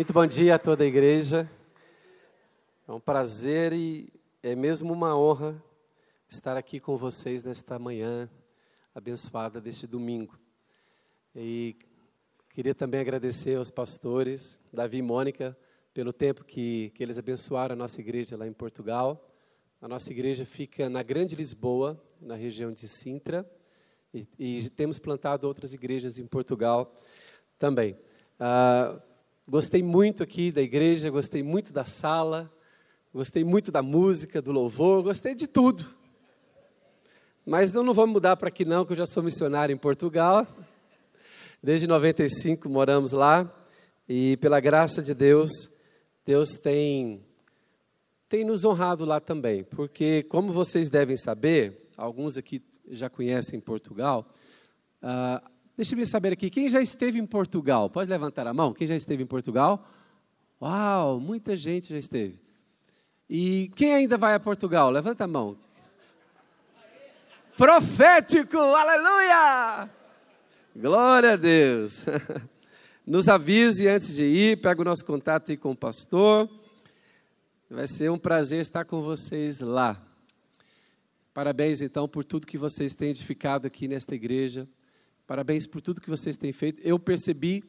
Muito bom dia a toda a igreja. É um prazer e é mesmo uma honra estar aqui com vocês nesta manhã abençoada deste domingo. E queria também agradecer aos pastores Davi e Mônica pelo tempo que, que eles abençoaram a nossa igreja lá em Portugal. A nossa igreja fica na Grande Lisboa, na região de Sintra, e, e temos plantado outras igrejas em Portugal também. Ah, Gostei muito aqui da igreja, gostei muito da sala, gostei muito da música, do louvor, gostei de tudo. Mas eu não vou mudar para aqui não, que eu já sou missionário em Portugal. Desde 95 moramos lá e pela graça de Deus, Deus tem tem nos honrado lá também, porque como vocês devem saber, alguns aqui já conhecem Portugal, uh, Deixe-me saber aqui, quem já esteve em Portugal? Pode levantar a mão, quem já esteve em Portugal? Uau, muita gente já esteve. E quem ainda vai a Portugal? Levanta a mão. Profético, aleluia! Glória a Deus. Nos avise antes de ir, pega o nosso contato aí com o pastor. Vai ser um prazer estar com vocês lá. Parabéns então por tudo que vocês têm edificado aqui nesta igreja Parabéns por tudo que vocês têm feito. Eu percebi,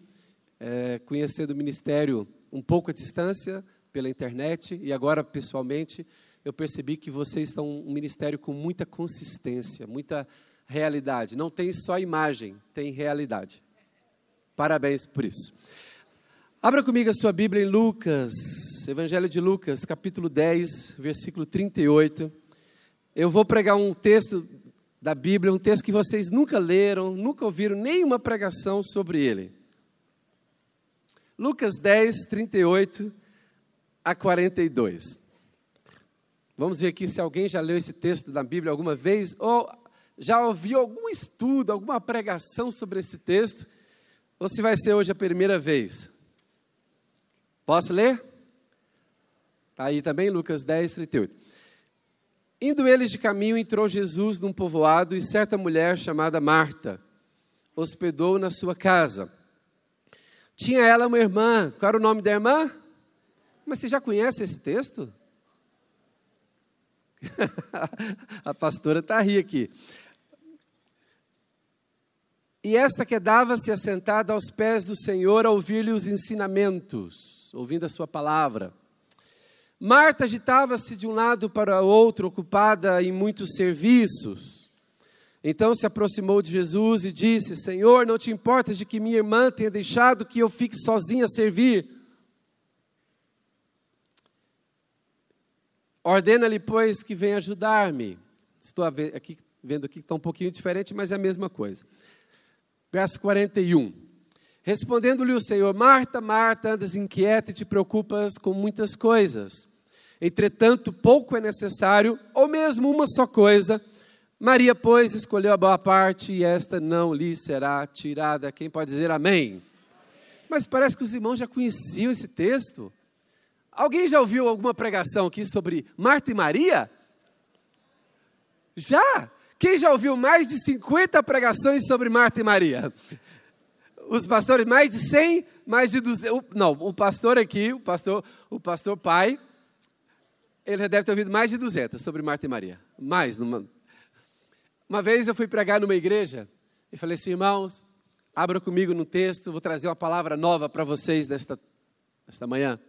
é, conhecendo o ministério um pouco à distância, pela internet e agora pessoalmente, eu percebi que vocês estão um ministério com muita consistência, muita realidade. Não tem só imagem, tem realidade. Parabéns por isso. Abra comigo a sua Bíblia em Lucas, Evangelho de Lucas, capítulo 10, versículo 38. Eu vou pregar um texto da Bíblia, um texto que vocês nunca leram, nunca ouviram nenhuma pregação sobre ele. Lucas 10, 38 a 42. Vamos ver aqui se alguém já leu esse texto da Bíblia alguma vez ou já ouviu algum estudo, alguma pregação sobre esse texto, ou se vai ser hoje a primeira vez. Posso ler? Está aí também, Lucas 10, 38. Indo eles de caminho, entrou Jesus num povoado e certa mulher chamada Marta hospedou na sua casa. Tinha ela uma irmã, qual era o nome da irmã? Mas você já conhece esse texto? a pastora está ri aqui. E esta quedava-se assentada aos pés do Senhor a ouvir-lhe os ensinamentos, ouvindo a sua palavra. Marta agitava-se de um lado para o outro, ocupada em muitos serviços. Então se aproximou de Jesus e disse: Senhor, não te importas de que minha irmã tenha deixado que eu fique sozinha a servir? Ordena-lhe, pois, que venha ajudar-me. Estou aqui, vendo aqui que está um pouquinho diferente, mas é a mesma coisa. Verso 41. Respondendo-lhe o Senhor: Marta, Marta, andas inquieta e te preocupas com muitas coisas. Entretanto, pouco é necessário, ou mesmo uma só coisa. Maria, pois, escolheu a boa parte e esta não lhe será tirada. Quem pode dizer amém? Mas parece que os irmãos já conheciam esse texto. Alguém já ouviu alguma pregação aqui sobre Marta e Maria? Já? Quem já ouviu mais de 50 pregações sobre Marta e Maria? Os pastores, mais de 100, mais de 200. Não, o pastor aqui, o pastor, o pastor pai, ele já deve ter ouvido mais de 200 sobre Marta e Maria. Mais. Numa... Uma vez eu fui pregar numa igreja e falei assim, irmãos, abra comigo no texto, vou trazer uma palavra nova para vocês nesta, nesta manhã.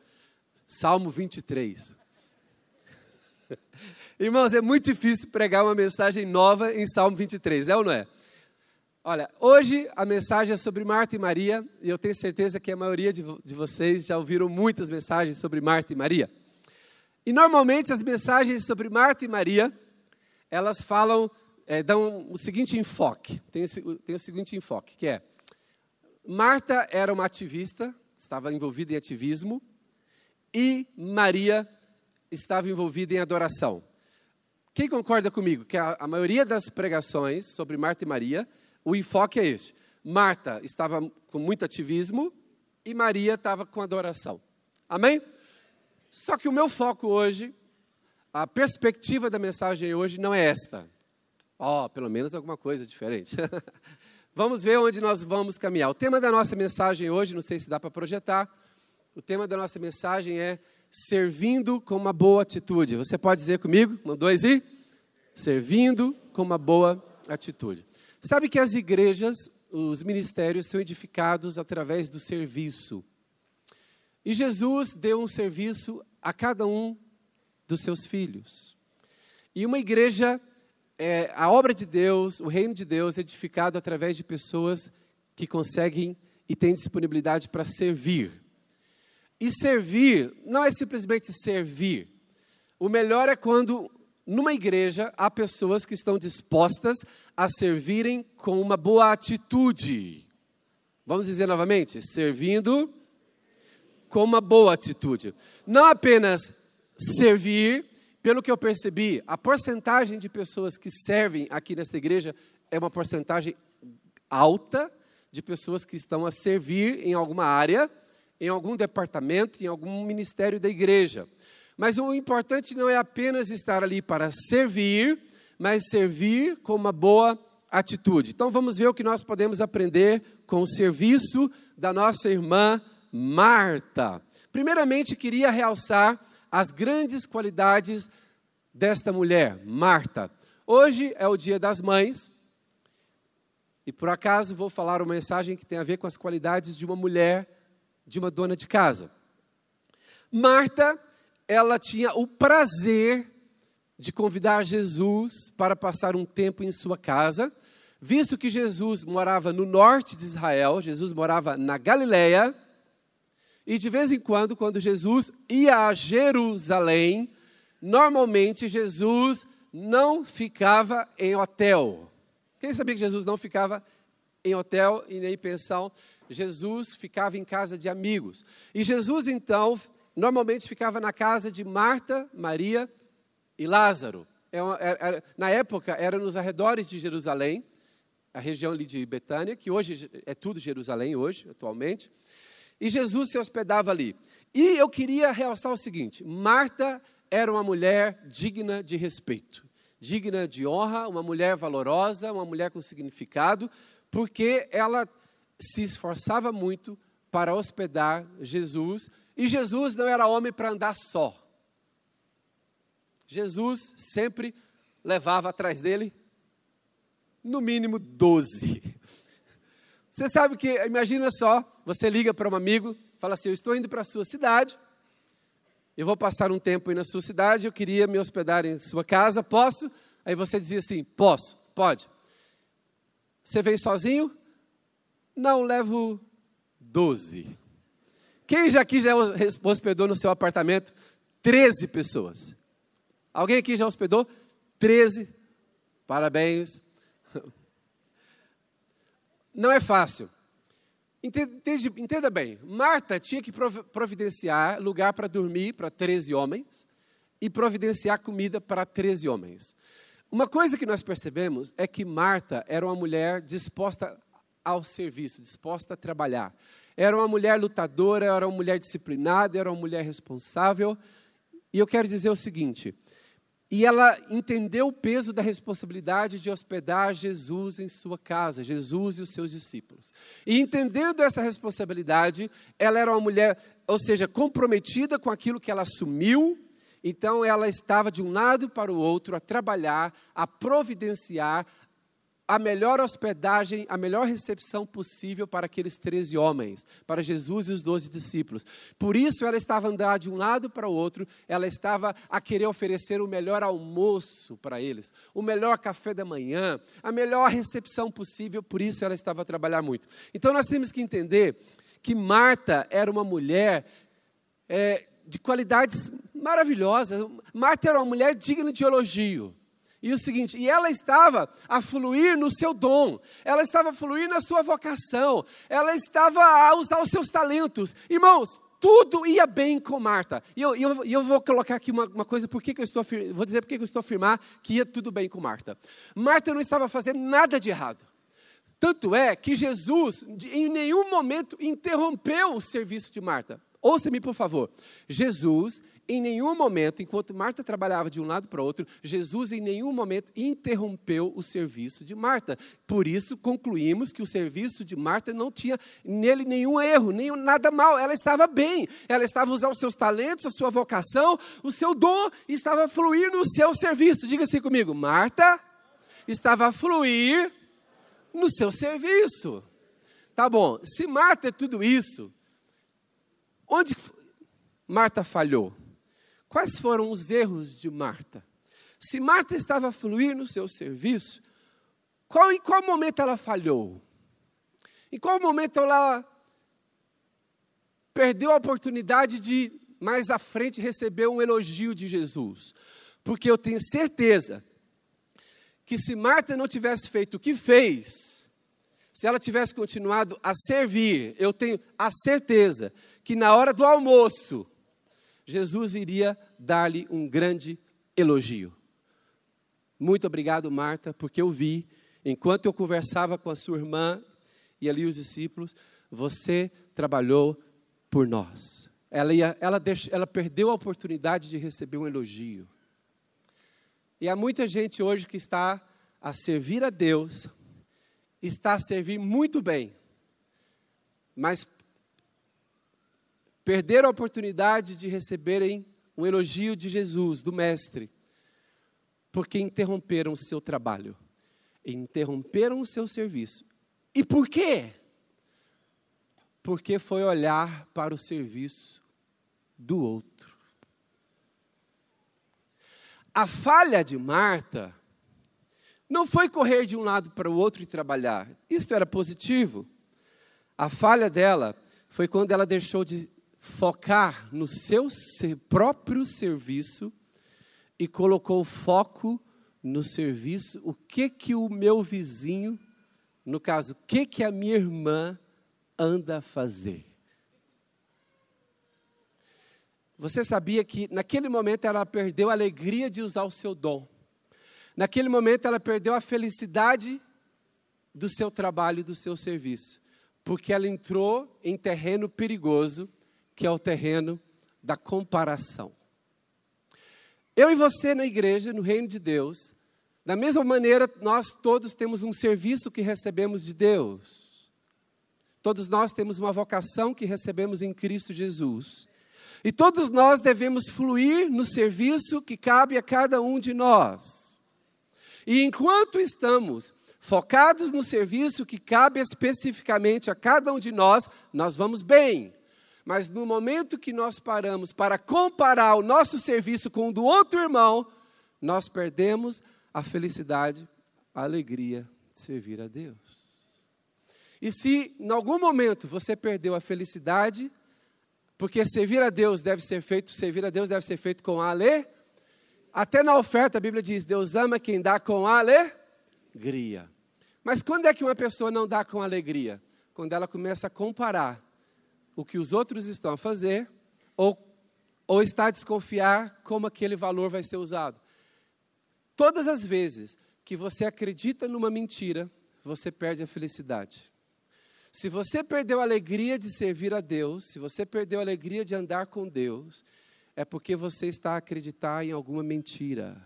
Salmo 23. Irmãos, é muito difícil pregar uma mensagem nova em Salmo 23, é ou não é? Olha, hoje a mensagem é sobre Marta e Maria, e eu tenho certeza que a maioria de, de vocês já ouviram muitas mensagens sobre Marta e Maria. E normalmente as mensagens sobre Marta e Maria, elas falam, é, dão o seguinte enfoque, tem, tem o seguinte enfoque, que é, Marta era uma ativista, estava envolvida em ativismo, e Maria estava envolvida em adoração. Quem concorda comigo que a, a maioria das pregações sobre Marta e Maria, o enfoque é este. Marta estava com muito ativismo e Maria estava com adoração. Amém? Só que o meu foco hoje, a perspectiva da mensagem hoje não é esta. Ó, oh, pelo menos alguma coisa diferente. vamos ver onde nós vamos caminhar. O tema da nossa mensagem hoje, não sei se dá para projetar, o tema da nossa mensagem é servindo com uma boa atitude. Você pode dizer comigo? Um, dois e? Servindo com uma boa atitude. Sabe que as igrejas, os ministérios são edificados através do serviço. E Jesus deu um serviço a cada um dos seus filhos. E uma igreja, é, a obra de Deus, o reino de Deus, é edificado através de pessoas que conseguem e têm disponibilidade para servir. E servir não é simplesmente servir. O melhor é quando numa igreja há pessoas que estão dispostas a servirem com uma boa atitude. Vamos dizer novamente, servindo com uma boa atitude. Não apenas servir, pelo que eu percebi, a porcentagem de pessoas que servem aqui nesta igreja é uma porcentagem alta de pessoas que estão a servir em alguma área, em algum departamento, em algum ministério da igreja. Mas o importante não é apenas estar ali para servir, mas servir com uma boa atitude. Então vamos ver o que nós podemos aprender com o serviço da nossa irmã Marta. Primeiramente, queria realçar as grandes qualidades desta mulher, Marta. Hoje é o Dia das Mães. E por acaso vou falar uma mensagem que tem a ver com as qualidades de uma mulher, de uma dona de casa. Marta, ela tinha o prazer de convidar Jesus para passar um tempo em sua casa, visto que Jesus morava no norte de Israel, Jesus morava na Galileia, e de vez em quando, quando Jesus ia a Jerusalém, normalmente Jesus não ficava em hotel. Quem sabia que Jesus não ficava em hotel e nem em pensão? Jesus ficava em casa de amigos. E Jesus, então, normalmente ficava na casa de Marta, Maria e Lázaro. Era, é era, é, é, na época, era nos arredores de Jerusalém, a região ali de Betânia, que hoje é tudo Jerusalém, hoje, atualmente. E Jesus se hospedava ali. E eu queria realçar o seguinte: Marta era uma mulher digna de respeito, digna de honra, uma mulher valorosa, uma mulher com significado, porque ela se esforçava muito para hospedar Jesus, e Jesus não era homem para andar só. Jesus sempre levava atrás dele, no mínimo, doze. Você sabe que, imagina só, você liga para um amigo, fala assim: Eu estou indo para a sua cidade, eu vou passar um tempo aí na sua cidade, eu queria me hospedar em sua casa, posso? Aí você dizia assim: Posso, pode. Você vem sozinho? Não, levo 12. Quem já aqui já hospedou no seu apartamento 13 pessoas? Alguém aqui já hospedou? 13. Parabéns, não é fácil. Entende, entenda bem, Marta tinha que providenciar lugar para dormir para 13 homens e providenciar comida para 13 homens. Uma coisa que nós percebemos é que Marta era uma mulher disposta ao serviço, disposta a trabalhar. Era uma mulher lutadora, era uma mulher disciplinada, era uma mulher responsável. E eu quero dizer o seguinte: e ela entendeu o peso da responsabilidade de hospedar Jesus em sua casa, Jesus e os seus discípulos. E entendendo essa responsabilidade, ela era uma mulher, ou seja, comprometida com aquilo que ela assumiu, então ela estava de um lado para o outro a trabalhar, a providenciar, a melhor hospedagem, a melhor recepção possível para aqueles 13 homens, para Jesus e os 12 discípulos. Por isso ela estava andando de um lado para o outro, ela estava a querer oferecer o melhor almoço para eles, o melhor café da manhã, a melhor recepção possível, por isso ela estava a trabalhar muito. Então nós temos que entender que Marta era uma mulher é, de qualidades maravilhosas. Marta era uma mulher digna de elogio. E o seguinte, e ela estava a fluir no seu dom, ela estava a fluir na sua vocação, ela estava a usar os seus talentos. Irmãos, tudo ia bem com Marta. E eu, eu, eu vou colocar aqui uma, uma coisa, por que eu estou vou dizer por que eu estou afirmar que ia tudo bem com Marta. Marta não estava fazendo nada de errado. Tanto é que Jesus em nenhum momento interrompeu o serviço de Marta. Ouça-me, por favor. Jesus em nenhum momento, enquanto Marta trabalhava de um lado para o outro, Jesus em nenhum momento interrompeu o serviço de Marta. Por isso, concluímos que o serviço de Marta não tinha nele nenhum erro, nenhum, nada mal. Ela estava bem, ela estava usando os seus talentos, a sua vocação, o seu dom, estava a fluir no seu serviço. Diga assim comigo, Marta estava a fluir no seu serviço. Tá bom, se Marta é tudo isso, onde Marta falhou? Quais foram os erros de Marta? Se Marta estava a fluir no seu serviço, qual, em qual momento ela falhou? Em qual momento ela perdeu a oportunidade de mais à frente receber um elogio de Jesus? Porque eu tenho certeza que se Marta não tivesse feito o que fez, se ela tivesse continuado a servir, eu tenho a certeza que na hora do almoço, Jesus iria dar-lhe um grande elogio. Muito obrigado, Marta, porque eu vi, enquanto eu conversava com a sua irmã e ali os discípulos, você trabalhou por nós. Ela, ia, ela, deix, ela perdeu a oportunidade de receber um elogio. E há muita gente hoje que está a servir a Deus, está a servir muito bem, mas perderam a oportunidade de receberem um elogio de Jesus, do Mestre, porque interromperam o seu trabalho, interromperam o seu serviço. E por quê? Porque foi olhar para o serviço do outro. A falha de Marta não foi correr de um lado para o outro e trabalhar. Isto era positivo. A falha dela foi quando ela deixou de focar no seu próprio serviço e colocou foco no serviço, o que que o meu vizinho, no caso, o que que a minha irmã anda a fazer? Você sabia que naquele momento ela perdeu a alegria de usar o seu dom. Naquele momento ela perdeu a felicidade do seu trabalho do seu serviço, porque ela entrou em terreno perigoso que é o terreno da comparação. Eu e você na igreja, no reino de Deus, da mesma maneira, nós todos temos um serviço que recebemos de Deus. Todos nós temos uma vocação que recebemos em Cristo Jesus. E todos nós devemos fluir no serviço que cabe a cada um de nós. E enquanto estamos focados no serviço que cabe especificamente a cada um de nós, nós vamos bem. Mas no momento que nós paramos para comparar o nosso serviço com o do outro irmão, nós perdemos a felicidade, a alegria de servir a Deus. E se em algum momento você perdeu a felicidade, porque servir a Deus deve ser feito, servir a Deus deve ser feito com ale. Até na oferta a Bíblia diz: Deus ama quem dá com alegria. Mas quando é que uma pessoa não dá com alegria? Quando ela começa a comparar o que os outros estão a fazer ou, ou está a desconfiar como aquele valor vai ser usado. Todas as vezes que você acredita numa mentira, você perde a felicidade. Se você perdeu a alegria de servir a Deus, se você perdeu a alegria de andar com Deus, é porque você está a acreditar em alguma mentira.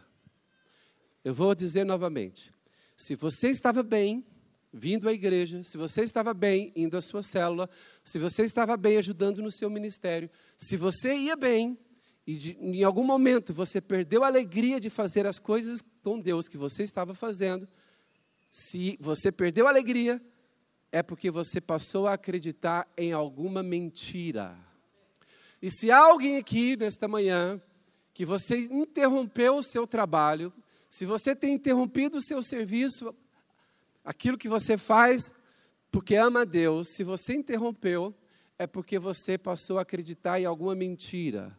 Eu vou dizer novamente: se você estava bem, vindo à igreja, se você estava bem indo à sua célula, se você estava bem ajudando no seu ministério, se você ia bem e de, em algum momento você perdeu a alegria de fazer as coisas com Deus que você estava fazendo, se você perdeu a alegria, é porque você passou a acreditar em alguma mentira. E se há alguém aqui nesta manhã que você interrompeu o seu trabalho, se você tem interrompido o seu serviço Aquilo que você faz porque ama a Deus, se você interrompeu, é porque você passou a acreditar em alguma mentira.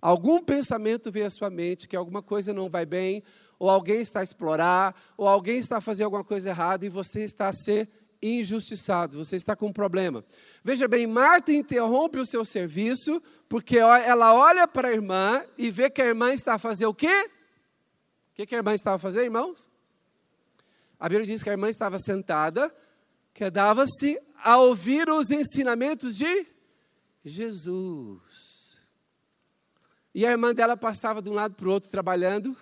Algum pensamento veio à sua mente que alguma coisa não vai bem, ou alguém está a explorar, ou alguém está a fazer alguma coisa errada e você está a ser injustiçado, você está com um problema. Veja bem, Marta interrompe o seu serviço porque ela olha para a irmã e vê que a irmã está a fazer o quê? O que, a irmã estava a fazer, irmãos? A Bíblia diz que a irmã estava sentada, quedava-se a ouvir os ensinamentos de Jesus. E a irmã dela passava de um lado para o outro trabalhando.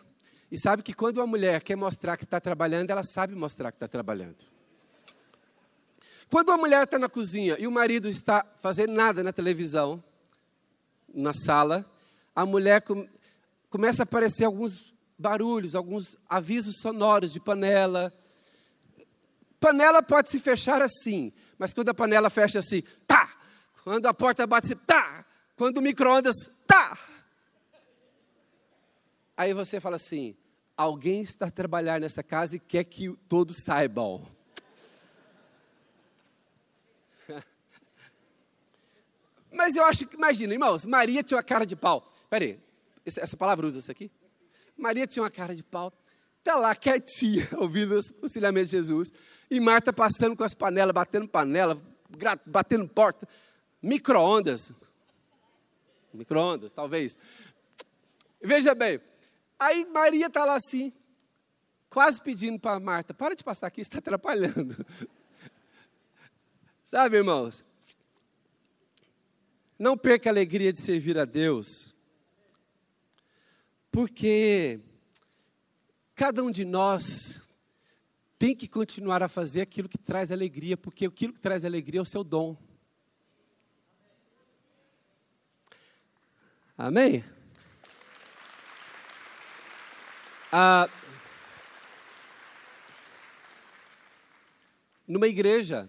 E sabe que quando uma mulher quer mostrar que está trabalhando, ela sabe mostrar que está trabalhando. Quando uma mulher está na cozinha e o marido está fazendo nada na televisão, na sala, a mulher com, começa a aparecer alguns barulhos, alguns avisos sonoros de panela, panela pode se fechar assim, mas quando a panela fecha assim, tá! Quando a porta bate assim, tá! Quando o micro-ondas, tá! Aí você fala assim: alguém está a trabalhar nessa casa e quer que todos saibam. Mas eu acho que, imagina, irmãos, Maria tinha uma cara de pau. Peraí, essa palavra usa isso aqui? Maria tinha uma cara de pau. Está lá quietinha, ouvindo os ensinamentos de Jesus. E Marta passando com as panelas, batendo panela, batendo porta. Micro-ondas. Micro-ondas, talvez. Veja bem. Aí Maria está lá assim, quase pedindo para Marta: para de passar aqui, está atrapalhando. Sabe, irmãos? Não perca a alegria de servir a Deus, porque cada um de nós tem que continuar a fazer aquilo que traz alegria, porque aquilo que traz alegria é o seu dom. Amém? Ah, numa igreja,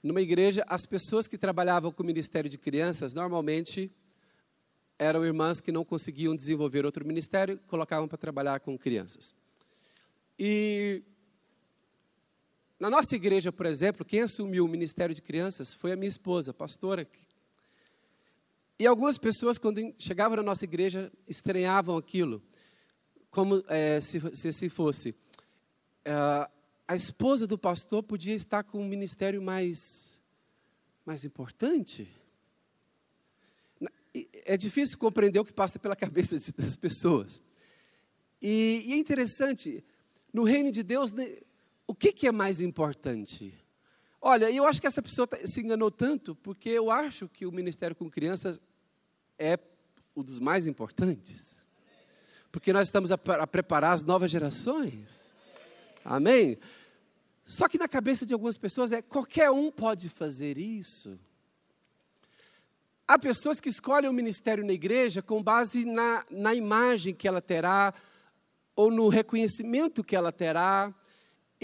numa igreja, as pessoas que trabalhavam com o ministério de crianças normalmente eram irmãs que não conseguiam desenvolver outro ministério, colocavam para trabalhar com crianças. E na nossa igreja, por exemplo, quem assumiu o ministério de crianças foi a minha esposa, a pastora. E algumas pessoas, quando chegavam na nossa igreja, estranhavam aquilo, como é, se, se, se fosse. Uh, a esposa do pastor podia estar com um ministério mais, mais importante. É difícil compreender o que passa pela cabeça das pessoas. E, e é interessante, no reino de Deus, né, o que, que é mais importante? Olha, eu acho que essa pessoa tá, se enganou tanto, porque eu acho que o Ministério com Crianças é um dos mais importantes. Porque nós estamos a, a preparar as novas gerações. Amém? Só que na cabeça de algumas pessoas é qualquer um pode fazer isso. Há pessoas que escolhem o ministério na igreja com base na, na imagem que ela terá, ou no reconhecimento que ela terá,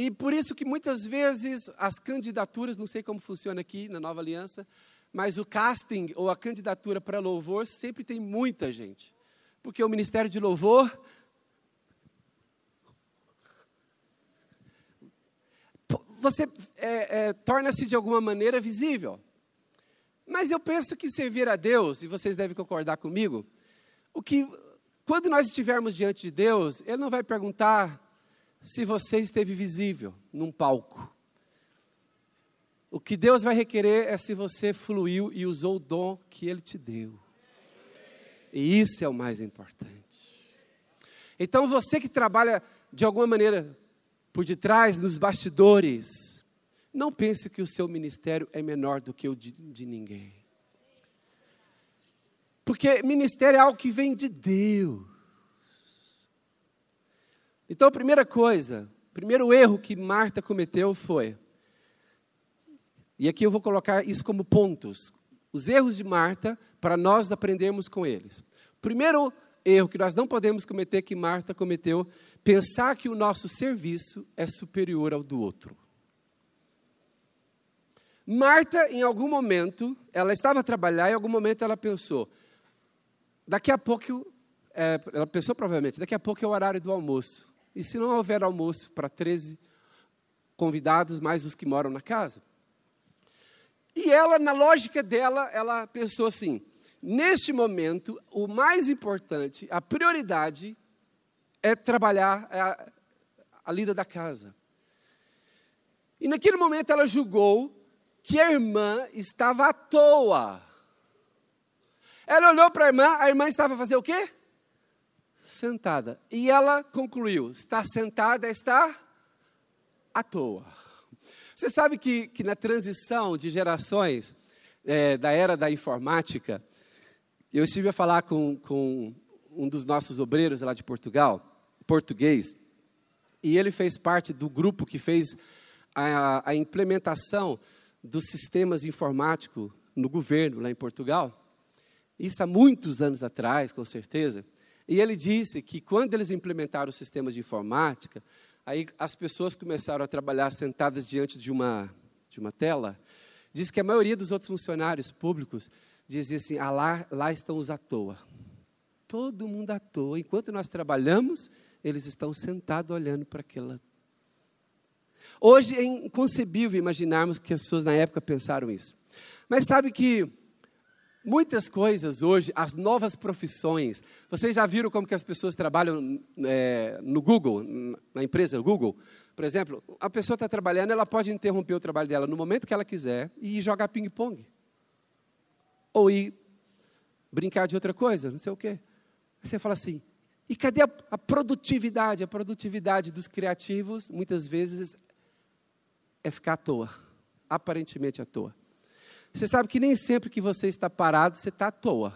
e por isso que muitas vezes as candidaturas, não sei como funciona aqui na Nova Aliança, mas o casting ou a candidatura para louvor sempre tem muita gente. Porque o ministério de louvor você é, é, torna-se de alguma maneira visível. Mas eu penso que servir a Deus, e vocês devem concordar comigo, o que quando nós estivermos diante de Deus, Ele não vai perguntar se você esteve visível num palco. O que Deus vai requerer é se você fluiu e usou o dom que Ele te deu. E isso é o mais importante. Então você que trabalha de alguma maneira por detrás, nos bastidores, não pense que o seu ministério é menor do que o de, de ninguém. Porque ministério é algo que vem de Deus. Então, a primeira coisa, o primeiro erro que Marta cometeu foi. E aqui eu vou colocar isso como pontos. Os erros de Marta, para nós aprendermos com eles. O primeiro erro que nós não podemos cometer, que Marta cometeu, pensar que o nosso serviço é superior ao do outro. Marta, em algum momento, ela estava a trabalhar, em algum momento ela pensou, daqui a pouco, é, ela pensou provavelmente, daqui a pouco é o horário do almoço. E se não houver almoço para 13 convidados, mais os que moram na casa? E ela, na lógica dela, ela pensou assim: neste momento, o mais importante, a prioridade, é trabalhar é a, a lida da casa. E naquele momento ela julgou que a irmã estava à toa. Ela olhou para a irmã, a irmã estava a fazer o quê? sentada. E ela concluiu: está sentada, está à toa. Você sabe que, que na transição de gerações, é, da era da informática, eu estive a falar com, com um dos nossos obreiros lá de Portugal, português, e ele fez parte do grupo que fez a, a implementação dos sistemas informáticos no governo lá em Portugal. Isso há muitos anos atrás, com certeza. E ele disse que quando eles implementaram o sistemas de informática, aí as pessoas começaram a trabalhar sentadas diante de uma, de uma tela. Diz que a maioria dos outros funcionários públicos dizia assim: ah, lá, lá estão os à toa. Todo mundo à toa. Enquanto nós trabalhamos, eles estão sentados olhando para aquela. Hoje é inconcebível imaginarmos que as pessoas na época pensaram isso. Mas sabe que Muitas coisas hoje, as novas profissões. Vocês já viram como que as pessoas trabalham é, no Google, na empresa Google? Por exemplo, a pessoa está trabalhando, ela pode interromper o trabalho dela no momento que ela quiser e ir jogar ping-pong. Ou ir brincar de outra coisa, não sei o quê. você fala assim, e cadê a, a produtividade? A produtividade dos criativos, muitas vezes, é ficar à toa. Aparentemente à toa. Você sabe que nem sempre que você está parado, você está à toa.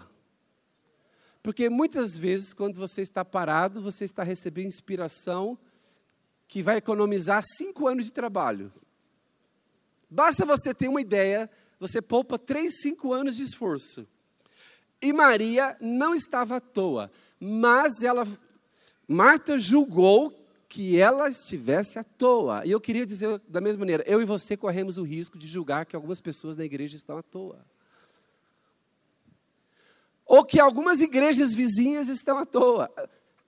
Porque muitas vezes, quando você está parado, você está recebendo inspiração que vai economizar cinco anos de trabalho. Basta você ter uma ideia, você poupa três, cinco anos de esforço. E Maria não estava à toa, mas ela, Marta julgou que ela estivesse à toa. E eu queria dizer da mesma maneira, eu e você corremos o risco de julgar que algumas pessoas na igreja estão à toa. Ou que algumas igrejas vizinhas estão à toa.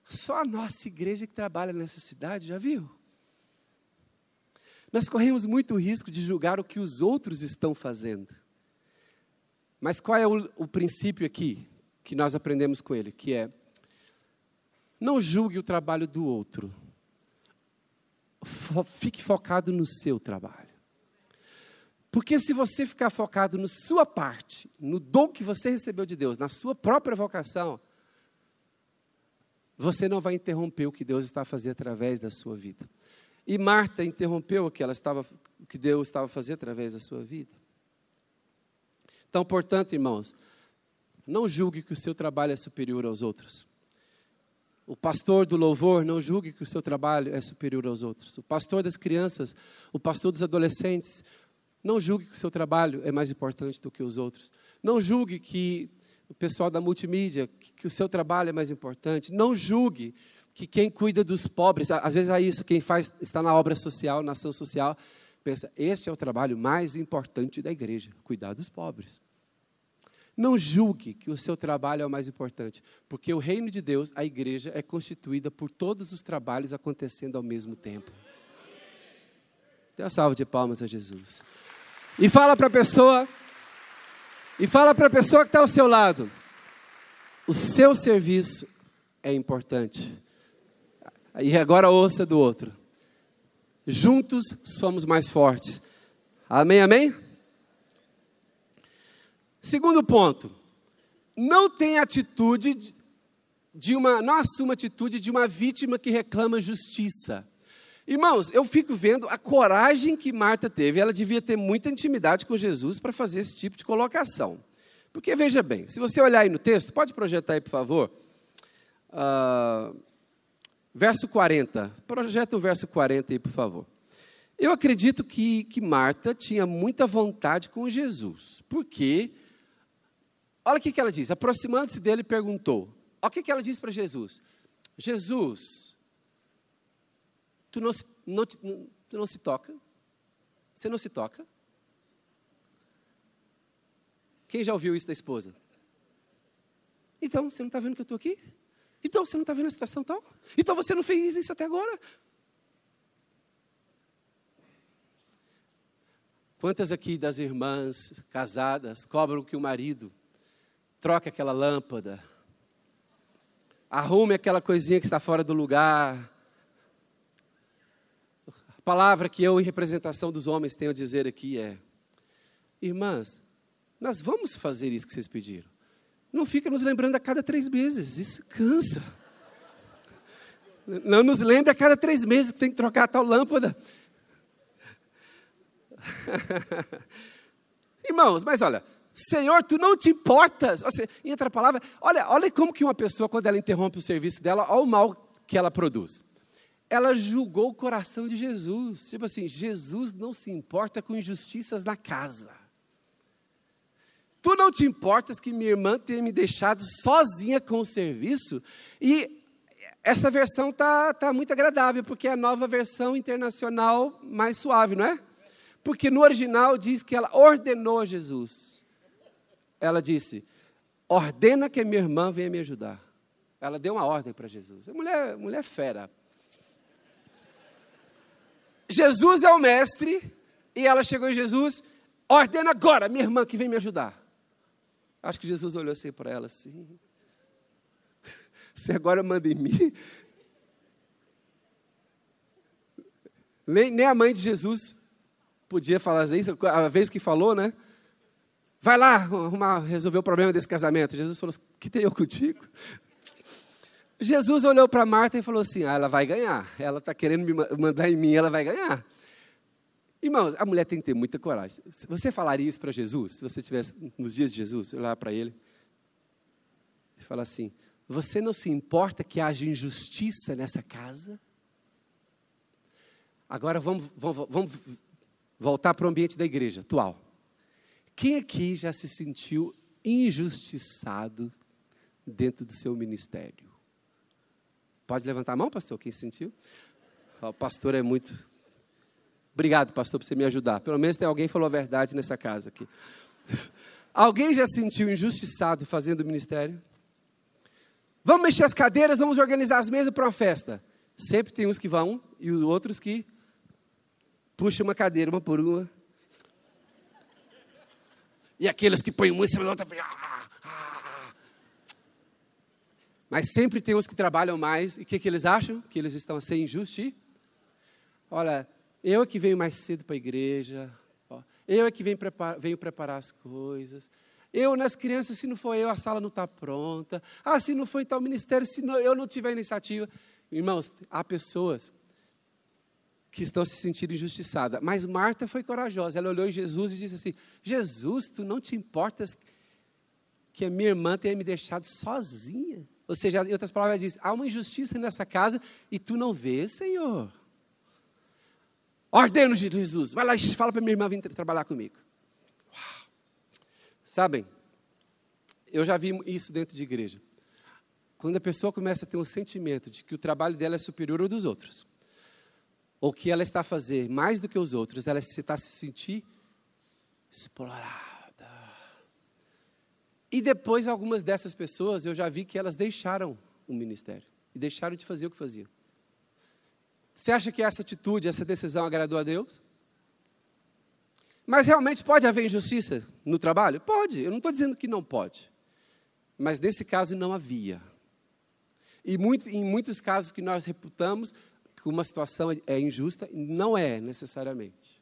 Só a nossa igreja que trabalha nessa cidade, já viu? Nós corremos muito risco de julgar o que os outros estão fazendo. Mas qual é o, o, princípio aqui que nós aprendemos com ele? Que é: não julgue o trabalho do outro, fique focado no seu trabalho. Porque se você ficar focado na sua parte, no dom que você recebeu de Deus, na sua própria vocação, você não vai interromper o que Deus está a fazer através da sua vida. E Marta interrompeu o que ela estava, o que Deus estava a fazer através da sua vida. Então, portanto, irmãos, não julgue que o seu trabalho é superior aos outros. O pastor do louvor, não julgue que o seu trabalho é superior aos outros. O pastor das crianças, o pastor dos adolescentes, não julgue que o seu trabalho é mais importante do que os outros. Não julgue que o pessoal da multimídia, que, que o seu trabalho é mais importante. Não julgue que quem cuida dos pobres, às vezes é isso, quem faz, está na obra social, na ação social, pensa, este é o trabalho mais importante da igreja, cuidar dos pobres. Não julgue que o seu trabalho é o mais importante, porque o reino de Deus, a igreja, é constituída por todos os trabalhos acontecendo ao mesmo tempo. Dê uma salva de palmas a Jesus. E fala para a pessoa, e fala para a pessoa que está ao seu lado, o seu serviço é importante. E agora ouça do outro. Juntos somos mais fortes. Amém, amém? Segundo ponto, não tem atitude de uma, não assuma atitude de uma vítima que reclama justiça. Irmãos, eu fico vendo a coragem que Marta teve. Ela devia ter muita intimidade com Jesus para fazer esse tipo de colocação. Porque veja bem, se você olhar aí no texto, pode projetar aí, por favor. Uh, verso 40. Projeta o verso 40 aí, por favor. Eu acredito que, que Marta tinha muita vontade com Jesus, porque Olha o que, que ela diz. Aproximando-se dele, perguntou. Olha o que, que ela diz para Jesus: Jesus, tu não, se, não, tu não se toca? Você não se toca? Quem já ouviu isso da esposa? Então, você não está vendo que eu estou aqui? Então, você não está vendo a situação tal? Então, você não fez isso até agora? Quantas aqui das irmãs casadas cobram que o marido Troque aquela lâmpada. Arrume aquela coisinha que está fora do lugar. A palavra que eu, em representação dos homens, tenho a dizer aqui é: Irmãs, nós vamos fazer isso que vocês pediram. Não fica nos lembrando a cada três meses, isso cansa. Não nos lembre a cada três meses que tem que trocar a tal lâmpada. Irmãos, mas olha, Senhor, tu não te importas. Seja, em outra palavra, olha, olha como que uma pessoa, quando ela interrompe o serviço dela, olha o mal que ela produz. Ela julgou o coração de Jesus. Tipo assim, Jesus não se importa com injustiças na casa. Tu não te importas que minha irmã tenha me deixado sozinha com o serviço? E essa versão tá, tá muito agradável, porque é a nova versão internacional mais suave, não é? Porque no original diz que ela ordenou a Jesus ela disse: ordena que minha irmã venha me ajudar. Ela deu uma ordem para Jesus. Mulher, mulher é fera. Jesus é o mestre, e ela chegou em Jesus, ordena agora, minha irmã que vem me ajudar. Acho que Jesus olhou assim para ela assim. Você agora manda em mim? Nem, nem a mãe de Jesus podia falar isso, a vez que falou, né? Vai lá arrumar, resolver o problema desse casamento. Jesus falou: Que tenho contigo? Jesus olhou para Marta e falou assim: Ah, ela vai ganhar. Ela está querendo me mandar em mim, ela vai ganhar. Irmãos, a mulher tem que ter muita coragem. Você falaria isso para Jesus? Se você tivesse nos dias de Jesus, olhar para ele e falar assim: Você não se importa que haja injustiça nessa casa? Agora vamos, vamos, vamos voltar para o ambiente da igreja atual. Quem aqui já se sentiu injustiçado dentro do seu ministério? Pode levantar a mão, pastor, quem sentiu? O pastor é muito. Obrigado, pastor, por você me ajudar. Pelo menos tem alguém que falou a verdade nessa casa aqui. Alguém já se sentiu injustiçado fazendo o ministério? Vamos mexer as cadeiras, vamos organizar as mesas para uma festa. Sempre tem uns que vão e os outros que puxam uma cadeira, uma por uma, e aqueles que põem muito em cima Ah, ah. Mas sempre tem os que trabalham mais. E o que, que eles acham? Que eles estão a ser injusti. Olha, eu é que venho mais cedo para a igreja. Ó, eu é que venho, venho preparar as coisas. Eu nas crianças, se não for eu, a sala não está pronta. Ah, se não foi então o ministério, se não, eu não tiver iniciativa. Irmãos, há pessoas que estão se sentindo injustiçadas. Mas Marta foi corajosa. Ela olhou em Jesus e disse assim: Jesus, tu não te importas que a minha irmã tenha me deixado sozinha? Ou seja, em outras palavras, diz: há uma injustiça nessa casa e tu não vês, Senhor. Ordeno de Jesus, vai lá e fala para minha irmã vir trabalhar comigo. Uau. Sabem, eu já vi isso dentro de igreja. Quando a pessoa começa a ter um sentimento de que o trabalho dela é superior ao dos outros, o que ela está a fazer mais do que os outros, ela está a se sentir explorada. E depois, algumas dessas pessoas, eu já vi que elas deixaram o ministério e deixaram de fazer o que faziam. Você acha que essa atitude, essa decisão agradou a Deus? Mas realmente pode haver injustiça no trabalho? Pode, eu não estou dizendo que não pode. Mas nesse caso não havia. E muito, em muitos casos que nós reputamos, que uma situação é injusta, não é necessariamente.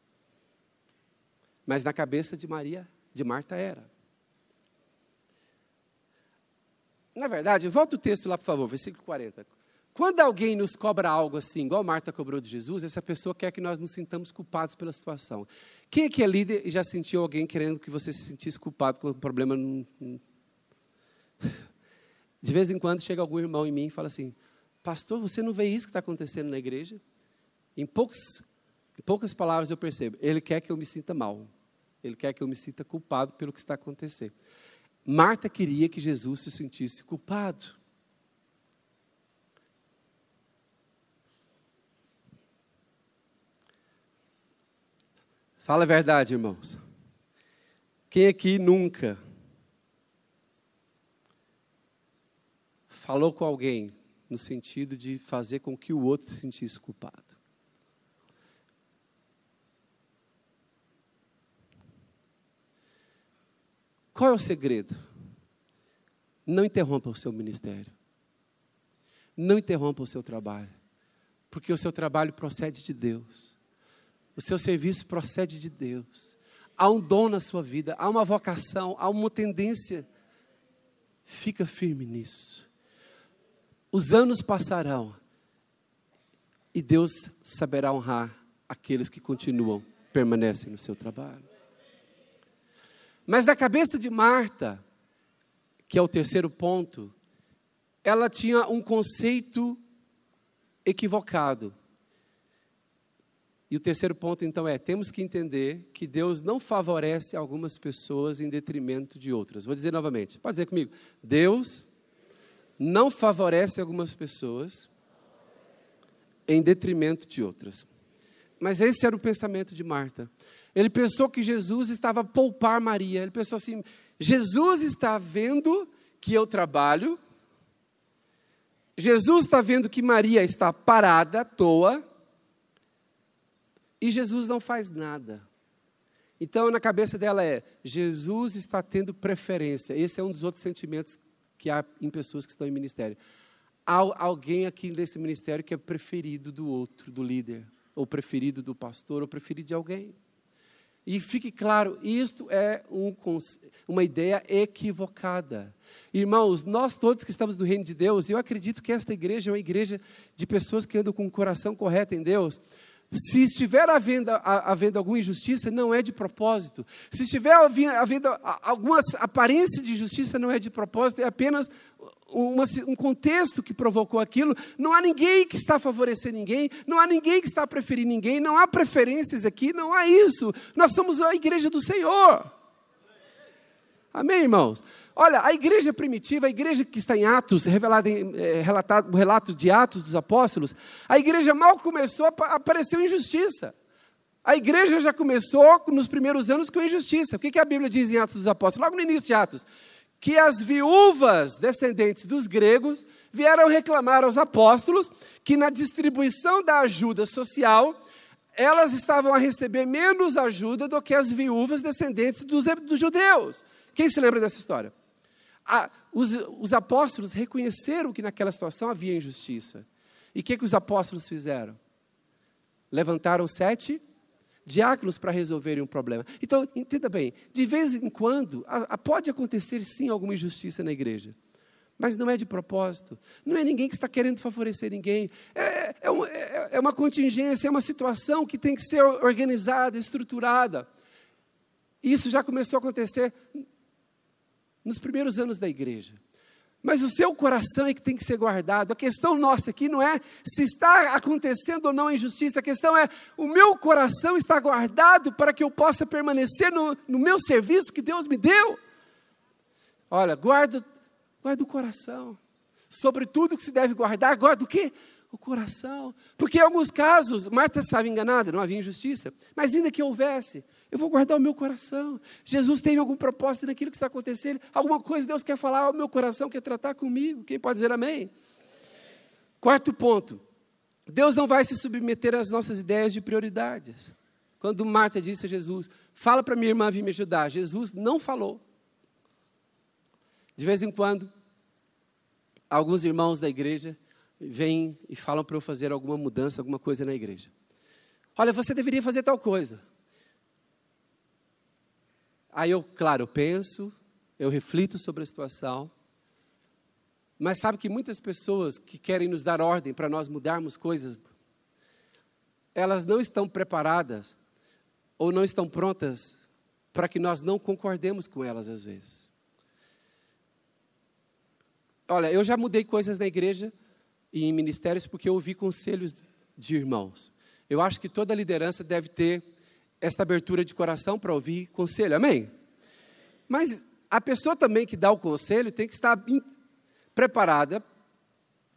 Mas na cabeça de Maria, de Marta era. Na verdade, volta o texto lá, por favor, versículo 40. Quando alguém nos cobra algo assim, igual Marta cobrou de Jesus, essa pessoa quer que nós nos sintamos culpados pela situação. Quem é que é líder e já sentiu alguém querendo que você se sentisse culpado com o problema De vez em quando chega algum irmão em mim e fala assim: Pastor, você não vê isso que está acontecendo na igreja? Em, poucos, em poucas palavras eu percebo, ele quer que eu me sinta mal. Ele quer que eu me sinta culpado pelo que está acontecendo. Marta queria que Jesus se sentisse culpado. Fala a verdade, irmãos. Quem aqui nunca falou com alguém no sentido de fazer com que o outro se sentisse culpado. Qual é o segredo? Não interrompa o seu ministério. Não interrompa o seu trabalho. Porque o seu trabalho procede de Deus. O seu serviço procede de Deus. Há um dom na sua vida, há uma vocação, há uma tendência. Fica firme nisso. Os anos passarão e Deus saberá honrar aqueles que continuam, permanecem no seu trabalho. Mas na cabeça de Marta, que é o terceiro ponto, ela tinha um conceito equivocado. E o terceiro ponto, então, é: temos que entender que Deus não favorece algumas pessoas em detrimento de outras. Vou dizer novamente, pode dizer comigo: Deus não favorece algumas pessoas em detrimento de outras. Mas esse era o pensamento de Marta. Ele pensou que Jesus estava a poupar Maria. Ele pensou assim: Jesus está vendo que eu trabalho. Jesus está vendo que Maria está parada à toa. E Jesus não faz nada. Então, na cabeça dela é: Jesus está tendo preferência. Esse é um dos outros sentimentos que há em pessoas que estão em ministério. Há alguém aqui nesse ministério que é preferido do outro, do líder, ou preferido do pastor, ou preferido de alguém. E fique claro, isto é um, uma ideia equivocada. Irmãos, nós todos que estamos no reino de Deus, eu acredito que esta igreja é uma igreja de pessoas que andam com o coração correto em Deus. Se estiver havendo, havendo alguma injustiça, não é de propósito. Se estiver havendo alguma aparência de injustiça, não é de propósito, é apenas uma, um contexto que provocou aquilo. Não há ninguém que está favorecendo ninguém, não há ninguém que está preferindo ninguém, não há preferências aqui, não há isso. Nós somos a igreja do Senhor. Amém, irmãos? Olha, a igreja primitiva, a igreja que está em Atos, revelada em, é, relatado, o relato de Atos dos Apóstolos, a igreja mal começou, apareceu injustiça. A igreja já começou nos primeiros anos com injustiça. O que, que a Bíblia diz em Atos dos Apóstolos? Logo no início de Atos, que as viúvas descendentes dos gregos vieram reclamar aos apóstolos que na distribuição da ajuda social elas estavam a receber menos ajuda do que as viúvas descendentes dos, dos judeus. Quem se lembra dessa história? os, os, apóstolos reconheceram que naquela situação havia injustiça. E o que, que os apóstolos fizeram? Levantaram sete diáconos para resolverem um problema. Então, entenda bem, de vez em quando, a, a pode acontecer sim alguma injustiça na igreja. Mas não é de propósito. Não é ninguém que está querendo favorecer ninguém. É, é, é um, é, é uma contingência, é uma situação que tem que ser organizada, estruturada. Isso já começou a acontecer nos primeiros anos da igreja. Mas o seu coração é que tem que ser guardado. A questão nossa aqui não é se está acontecendo ou não a injustiça, a questão é o meu coração está guardado para que eu possa permanecer no, no meu serviço que Deus me deu. Olha, guarda, guarda o coração. Sobre tudo que se deve guardar, guarda o quê? O coração. Porque em alguns casos, Marta estava enganada, não havia injustiça, mas ainda que houvesse, eu vou guardar o meu coração. Jesus tem algum propósito naquilo que está acontecendo? Alguma coisa Deus quer falar ao meu coração, quer tratar comigo? Quem pode dizer amém? Quarto ponto. Deus não vai se submeter às nossas ideias de prioridades. Quando Marta disse a Jesus: Fala para minha irmã vir me ajudar. Jesus não falou. De vez em quando, alguns irmãos da igreja vêm e falam para eu fazer alguma mudança, alguma coisa na igreja. Olha, você deveria fazer tal coisa. Aí eu, claro, penso, eu reflito sobre a situação. Mas sabe que muitas pessoas que querem nos dar ordem para nós mudarmos coisas, elas não estão preparadas ou não estão prontas para que nós não concordemos com elas às vezes. Olha, eu já mudei coisas na igreja e em ministérios porque eu ouvi conselhos de irmãos. Eu acho que toda liderança deve ter esta abertura de coração para ouvir conselho, amém? Mas a pessoa também que dá o conselho tem que estar preparada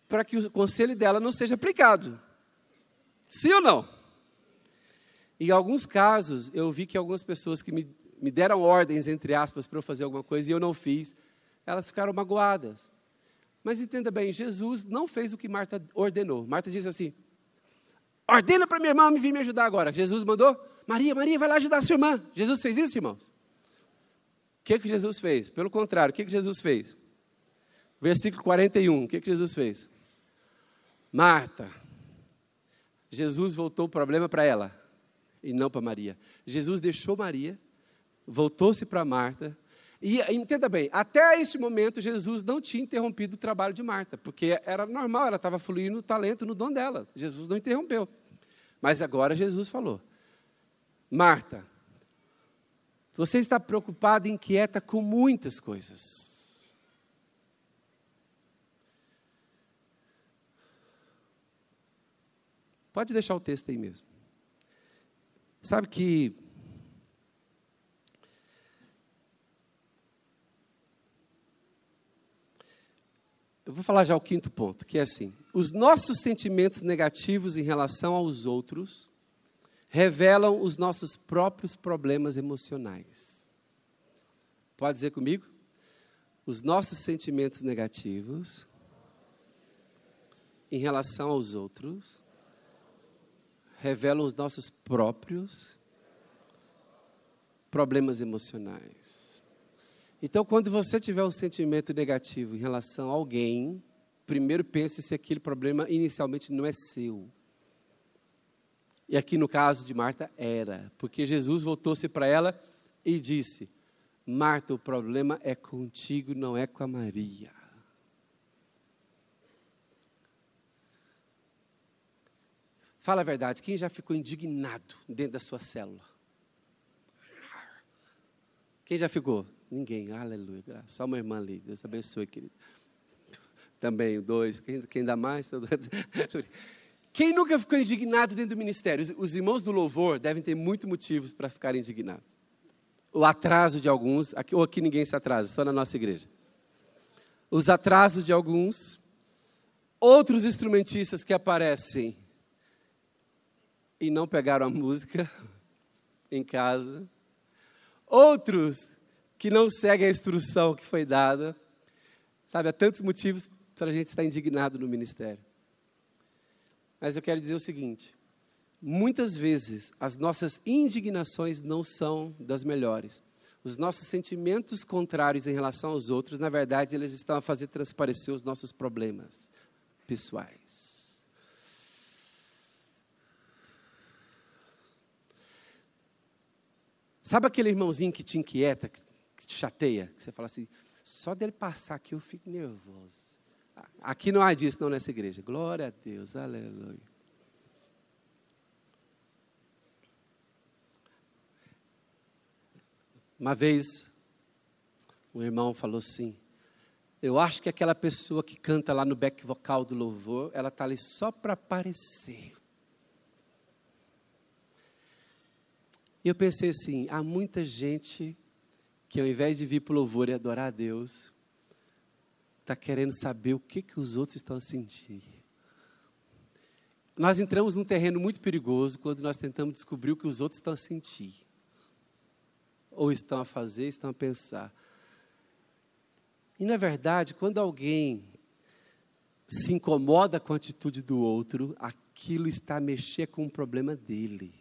para que o conselho dela não seja aplicado. Sim ou não? Em alguns casos, eu vi que algumas pessoas que me, me deram ordens, entre aspas, para eu fazer alguma coisa e eu não fiz, elas ficaram magoadas. Mas entenda bem, Jesus não fez o que Marta ordenou. Marta disse assim: ordena para minha irmã vir me ajudar agora. Jesus mandou, Maria, Maria, vai lá ajudar a sua irmã. Jesus fez isso, irmãos? O que, que Jesus fez? Pelo contrário, o que, que Jesus fez? Versículo 41, o que, que Jesus fez? Marta, Jesus voltou o problema para ela e não para Maria. Jesus deixou Maria, voltou-se para Marta. E entenda bem, até este momento Jesus não tinha interrompido o trabalho de Marta, porque era normal, ela estava fluindo no talento, no dom dela. Jesus não interrompeu. Mas agora Jesus falou: Marta, você está preocupada e inquieta com muitas coisas. Pode deixar o texto aí mesmo. Sabe que Eu vou falar já o quinto ponto, que é assim: os nossos sentimentos negativos em relação aos outros revelam os nossos próprios problemas emocionais. Pode dizer comigo? Os nossos sentimentos negativos em relação aos outros revelam os nossos próprios problemas emocionais. Então, quando você tiver um sentimento negativo em relação a alguém, primeiro pense se aquele problema inicialmente não é seu. E aqui no caso de Marta, era, porque Jesus voltou-se para ela e disse: Marta, o problema é contigo, não é com a Maria. Fala a verdade, quem já ficou indignado dentro da sua célula? Quem já ficou? Ninguém, aleluia, graças. Só uma irmã ali, Deus abençoe, querido. Também, dois, quem, quem dá mais? Quem nunca ficou indignado dentro do ministério? Os irmãos do louvor devem ter muitos motivos para ficar indignados. O atraso de alguns, aqui, ou aqui ninguém se atrasa, só na nossa igreja. Os atrasos de alguns, outros instrumentistas que aparecem e não pegaram a música em casa, outros que não seguem a instrução que foi dada. Sabe, há tantos motivos para a gente estar indignado no ministério. Mas eu quero dizer o seguinte: muitas vezes as nossas indignações não são das melhores. Os nossos sentimentos contrários em relação aos outros, na verdade, eles estão a fazer transparecer os nossos problemas pessoais. Sabe aquele irmãozinho que te inquieta, que te chateia? Que você fala assim: só dele passar aqui eu fico nervoso. Aqui não há disso, não, nessa igreja. Glória a Deus, aleluia. Uma vez, um irmão falou assim: Eu acho que aquela pessoa que canta lá no back vocal do louvor, ela está ali só para aparecer. E eu pensei assim: há muita gente que ao invés de vir para o louvor e adorar a Deus, está querendo saber o que, que os outros estão a sentir. Nós entramos num terreno muito perigoso quando nós tentamos descobrir o que os outros estão a sentir. Ou estão a fazer, estão a pensar. E, na verdade, quando alguém se incomoda com a atitude do outro, aquilo está a mexer com o problema dele.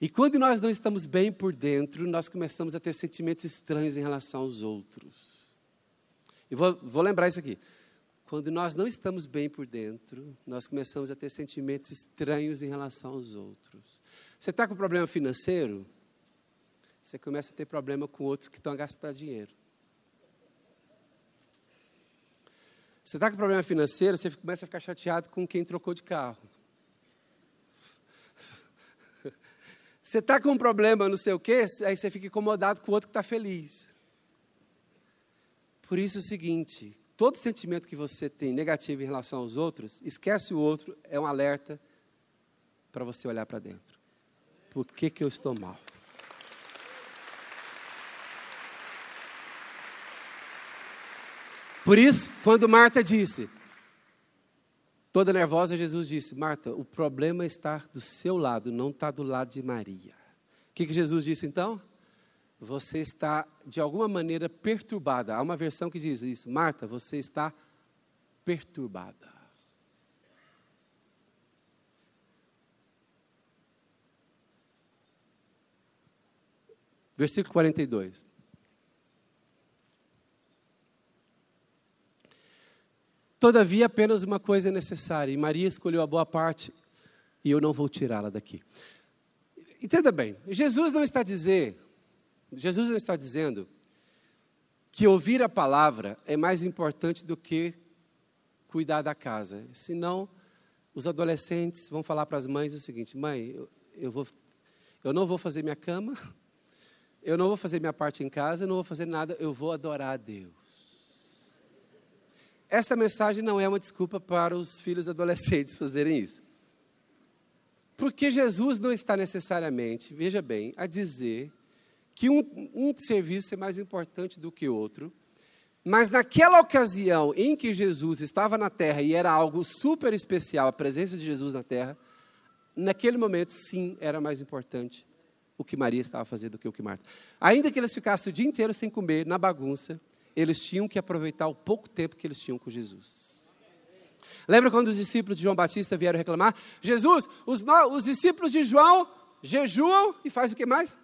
E quando nós não estamos bem por dentro, nós começamos a ter sentimentos estranhos em relação aos outros. E vou, vou lembrar isso aqui. Quando nós não estamos bem por dentro, nós começamos a ter sentimentos estranhos em relação aos outros. Você está com problema financeiro? Você começa a ter problema com outros que estão a gastar dinheiro. Você está com problema financeiro, você começa a ficar chateado com quem trocou de carro. Você está com um problema, não sei o quê, aí você fica incomodado com o outro que está feliz. Por isso é o seguinte, todo sentimento que você tem negativo em relação aos outros, esquece o outro, é um alerta para você olhar para dentro. Por que, que eu estou mal? Por isso, quando Marta disse, toda nervosa, Jesus disse: Marta, o problema está do seu lado, não está do lado de Maria. O que, que Jesus disse então? você está de alguma maneira perturbada. Há uma versão que diz isso, Marta, você está perturbada. Versículo 42. Todavia, apenas uma coisa é necessária, e Maria escolheu a boa parte, e eu não vou tirá-la daqui. Entenda bem, Jesus não está dizendo Jesus está dizendo que ouvir a palavra é mais importante do que cuidar da casa. Senão, os adolescentes vão falar para as mães o seguinte: mãe, eu, eu, vou, eu não vou fazer minha cama, eu não vou fazer minha parte em casa, eu não vou fazer nada, eu vou adorar a Deus. Esta mensagem não é uma desculpa para os filhos adolescentes fazerem isso. Porque Jesus não está necessariamente, veja bem, a dizer que um, um serviço é mais importante do que outro. Mas naquela ocasião em que Jesus estava na terra e era algo super especial, a presença de Jesus na terra, naquele momento sim era mais importante o que Maria estava fazendo do que o que Marta. Ainda que eles ficassem o dia inteiro sem comer, na bagunça, eles tinham que aproveitar o pouco tempo que eles tinham com Jesus. Lembra quando os discípulos de João Batista vieram reclamar? Jesus, os, os discípulos de João jejuam e faz o que mais?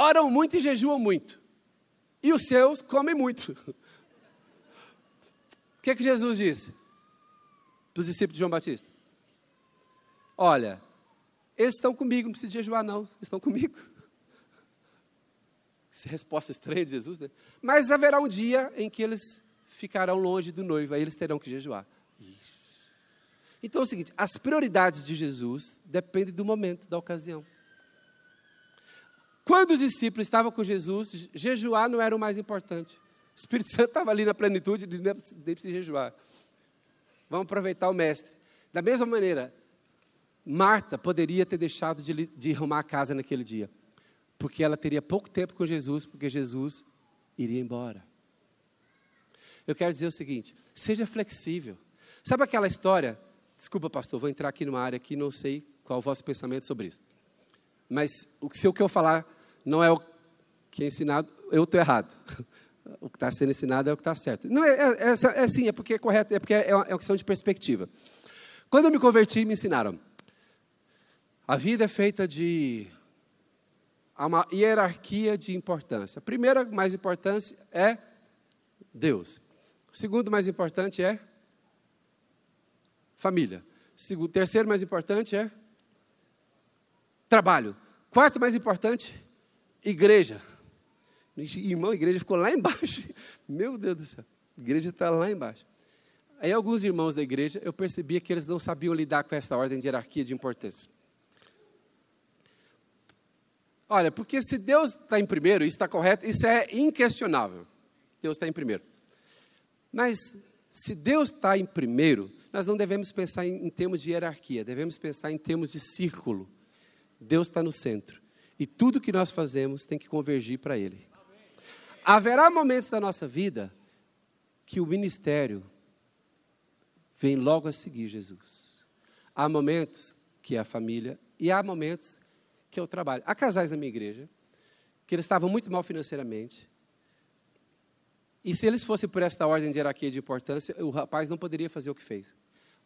oram muito e jejuam muito. E os seus comem muito. O que, é que Jesus disse dos discípulos de João Batista? Olha, eles estão comigo, não precisa jejuar, não, estão comigo. Essa é resposta estranha de Jesus, né? Mas haverá um dia em que eles ficarão longe do noivo, aí eles terão que jejuar. Então é o seguinte: as prioridades de Jesus dependem do momento, da ocasião. Quando os discípulos estavam com Jesus, jejuar não era o mais importante. O Espírito Santo estava ali na plenitude de precisa jejuar. Vamos aproveitar o mestre. Da mesma maneira, Marta poderia ter deixado de, de arrumar a casa naquele dia, porque ela teria pouco tempo com Jesus, porque Jesus iria embora. Eu quero dizer o seguinte: seja flexível. Sabe aquela história? Desculpa, pastor, vou entrar aqui numa área que não sei qual o vosso pensamento sobre isso. Mas se o que eu falar não é o que é ensinado, eu estou errado. O que está sendo ensinado é o que está certo. Não, é, é, é, é, sim, é porque é correto, é porque é uma, é uma questão de perspectiva. Quando eu me converti, me ensinaram. A vida é feita de há uma hierarquia de importância. A primeira mais importante é Deus. O segundo mais importante é família. O terceiro mais importante é trabalho. Quarto mais importante Igreja. Irmão, a igreja ficou lá embaixo. Meu Deus do céu. A igreja está lá embaixo. Aí alguns irmãos da igreja, eu percebia que eles não sabiam lidar com essa ordem de hierarquia de importância. Olha, porque se Deus está em primeiro, isso está correto, isso é inquestionável. Deus está em primeiro. Mas se Deus está em primeiro, nós não devemos pensar em, em termos de hierarquia, devemos pensar em termos de círculo. Deus está no centro. E tudo que nós fazemos tem que convergir para Ele. Haverá momentos da nossa vida que o ministério vem logo a seguir Jesus. Há momentos que é a família e há momentos que é o trabalho. Há casais na minha igreja que eles estavam muito mal financeiramente. E se eles fossem por esta ordem de hierarquia de importância, o rapaz não poderia fazer o que fez.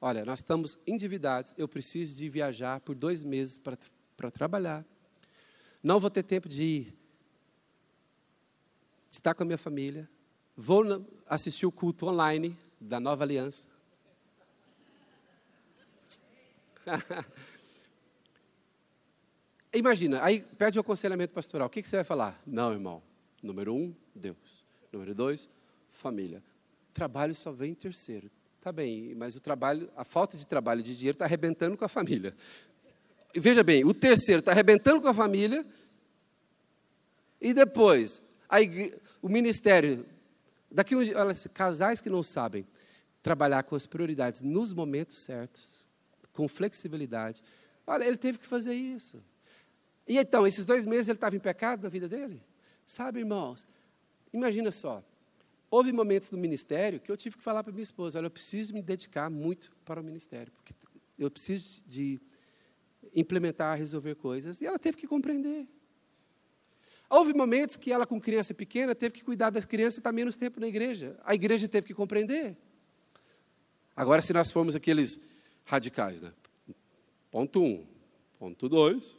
Olha, nós estamos endividados, eu preciso de viajar por dois meses para trabalhar. Não vou ter tempo de ir, de estar com a minha família. Vou assistir o culto online da nova aliança. Imagina, aí pede o um aconselhamento pastoral. O que, que você vai falar? Não, irmão. Número um, Deus. Número dois, família. Trabalho só vem em terceiro. Tá bem, mas o trabalho, a falta de trabalho e de dinheiro está arrebentando com a família veja bem, o terceiro está arrebentando com a família, e depois igre... o ministério. Daqui uns casais que não sabem trabalhar com as prioridades nos momentos certos, com flexibilidade. Olha, ele teve que fazer isso. E então, esses dois meses ele estava em pecado na vida dele? Sabe, irmãos, imagina só. Houve momentos no ministério que eu tive que falar para minha esposa: olha, eu preciso me dedicar muito para o ministério, porque eu preciso de implementar, resolver coisas. E ela teve que compreender. Houve momentos que ela, com criança pequena, teve que cuidar das crianças e estar tá menos tempo na igreja. A igreja teve que compreender. Agora, se nós formos aqueles radicais, né? Ponto um. Ponto dois.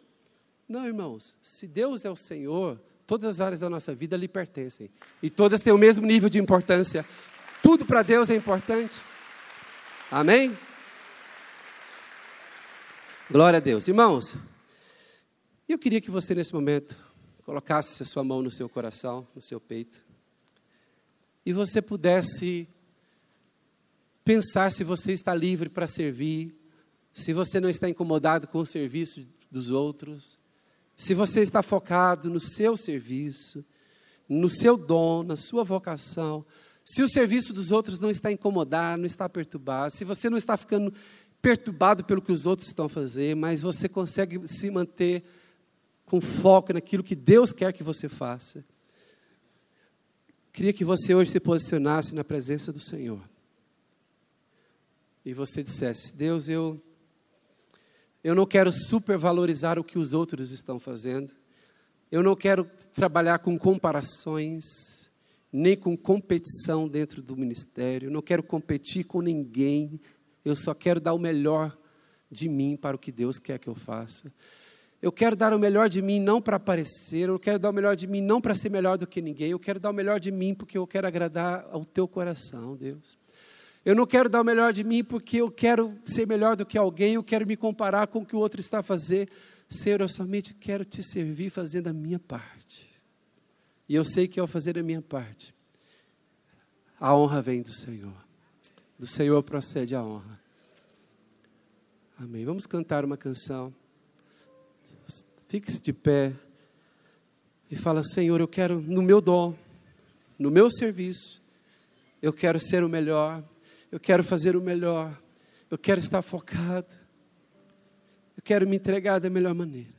Não, irmãos, se Deus é o Senhor, todas as áreas da nossa vida lhe pertencem. E todas têm o mesmo nível de importância. Tudo para Deus é importante. Amém? Glória a Deus. Irmãos, eu queria que você nesse momento colocasse a sua mão no seu coração, no seu peito, e você pudesse pensar se você está livre para servir, se você não está incomodado com o serviço dos outros, se você está focado no seu serviço, no seu dom, na sua vocação, se o serviço dos outros não está incomodado, não está perturbado, se você não está ficando perturbado pelo que os outros estão fazendo, mas você consegue se manter com foco naquilo que Deus quer que você faça. Queria que você hoje se posicionasse na presença do Senhor. E você dissesse: Deus, eu eu não quero supervalorizar o que os outros estão fazendo. Eu não quero trabalhar com comparações, nem com competição dentro do ministério. Eu não quero competir com ninguém eu só quero dar o melhor de mim para o que Deus quer que eu faça. Eu quero dar o melhor de mim não para aparecer, eu quero dar o melhor de mim não para ser melhor do que ninguém, eu quero dar o melhor de mim porque eu quero agradar ao teu coração, Deus. Eu não quero dar o melhor de mim porque eu quero ser melhor do que alguém, eu quero me comparar com o que o outro está a fazer. Senhor, eu somente quero te servir fazendo a minha parte. E eu sei que ao fazer a minha parte, a honra vem do Senhor. Do Senhor procede a honra. Amém. Vamos cantar uma canção. Fique-se de pé e fala: Senhor, eu quero no meu dom, no meu serviço, eu quero ser o melhor, eu quero fazer o melhor, eu quero estar focado, eu quero me entregar da melhor maneira.